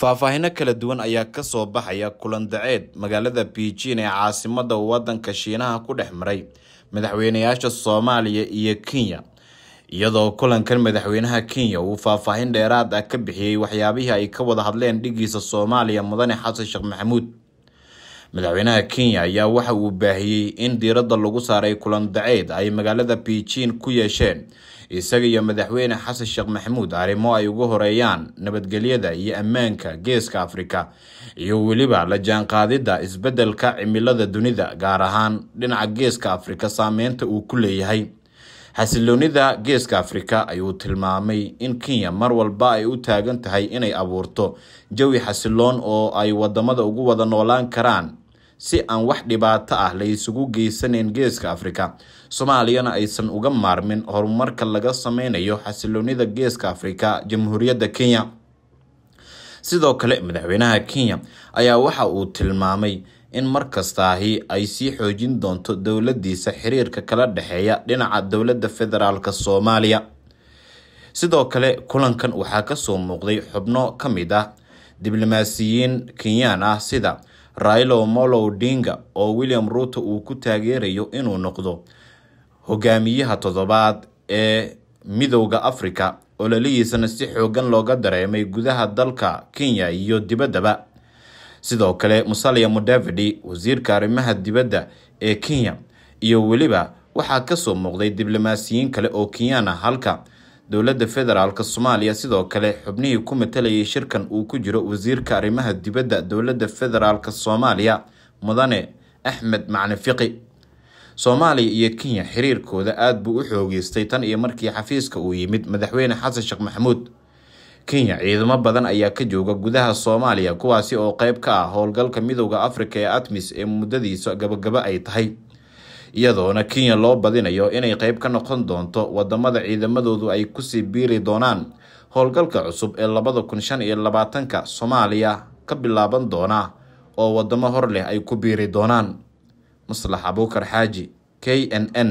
faahfaahino kala duwan ayaa ka soo baxaya kulan daceed magaalada beijin ee caasimadda waddanka shiinaha ku dhex maray madaxweyneyaasha soomaaliya iyo kenya iyadoo kulankan madaxweynaha kenya uu faahfaahin dheeraad ah ka bixiyey waxyaabihii ay ka wada hadleen dhigiisa soomaaliya mudane xasan sheekh maxamuud madaxweynaha kenya ayaa waxa uu baahiyey in diiradda lagu saaray kulan daceed ay magaalada biijin ku yeesheen isaga iyo madaxweyne xasan sheekh maxamuud arrimo ay ugu horeeyaan nabadgelyada iyo ammaanka geeska afrika iyo weliba la jaanqaadidda isbeddelka cimilada dunida gaar ahaan dhinaca geeska afrika saameynta uu ku leeyahay xasiloonida geeska afrika ayuu tilmaamay in kenya mar walba ay u taagan tahay inay abuurto jawi xasiloon oo ay wadamada ugu wada noolaan karaan si aan wax dhibaato ah la isugu geysanayn geeska afrika soomaaliyana aysan uga maarmin horumarka laga sameynayo xasiloonida geeska afrika jamhuuriyadda kenya sidoo kale madaxweynaha kenya ayaa waxa uu tilmaamay in markastaahi ay sii xoojin doonto dowladiisa xiriirka kala dhexeeya dhinaca dowladda federaalk soomaaliya sidoo kale kulankan waxaa kasoo muuqday xubno ka mid ah diblomaasiyiin kenyaan ah sida raila omolo dinga oo william ruuto uu ku taageerayo inuu noqdo hogaamiyaha toddobaad ee midowda africa ololihiisana si xoogan looga dareemay gudaha dalka kenya iyo dibaddaba sidoo kale musalya mudavidi wasiirka arrimaha dibadda ee kenya iyo weliba waxaa kasoo muuqday diblomaasiyiin kale oo kenyana halka dowladda federaalka soomaaliya sidoo kale xubnihii ku matalayay shirkan uu ku jiro wasiirka arrimaha dibadda dowladda federaalka soomaaliya mudane axmed macne fiqi soomaaliya iyo kenya xiriirkooda aada buu u xoogeystay tan iyo markii xafiiska uu yimid madaxweyne xasan sheekh maxamuud kenya ciidamo badan ayaa ka jooga gudaha soomaaliya kuwaasi oo qeyb ka ah howlgalka midowda afrika ee atmis ee muddadiisa gabagabo ay tahay iyadoona kenya loo badinayo inay qayb ka noqon doonto wadamada ciidamadoodu ay kusii biiri doonaan howlgalka cusub ee labada kun shan iyo labaatanka soomaaliya ka bilaaban doona oo wadamo hor leh ay ku biiri doonaan maslax abuukar xaaji k n n